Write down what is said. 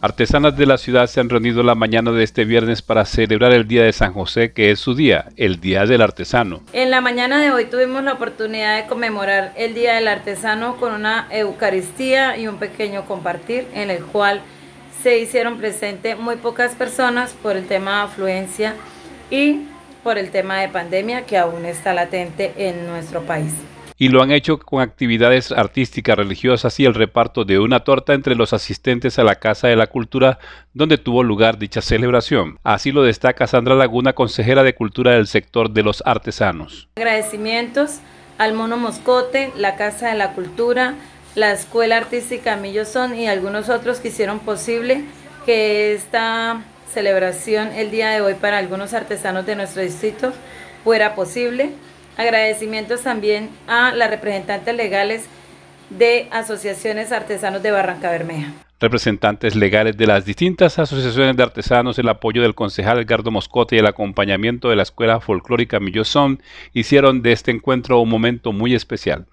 Artesanas de la ciudad se han reunido la mañana de este viernes para celebrar el Día de San José, que es su día, el Día del Artesano. En la mañana de hoy tuvimos la oportunidad de conmemorar el Día del Artesano con una Eucaristía y un pequeño compartir en el cual se hicieron presentes muy pocas personas por el tema de afluencia y por el tema de pandemia que aún está latente en nuestro país y lo han hecho con actividades artísticas, religiosas y el reparto de una torta entre los asistentes a la Casa de la Cultura donde tuvo lugar dicha celebración. Así lo destaca Sandra Laguna, consejera de Cultura del sector de los artesanos. Agradecimientos al Mono Moscote, la Casa de la Cultura, la Escuela Artística Millosón y algunos otros que hicieron posible que esta celebración el día de hoy para algunos artesanos de nuestro distrito fuera posible. Agradecimientos también a las representantes legales de asociaciones artesanos de Barranca Bermeja. Representantes legales de las distintas asociaciones de artesanos, el apoyo del concejal Edgardo Moscote y el acompañamiento de la Escuela Folclórica Millosón hicieron de este encuentro un momento muy especial.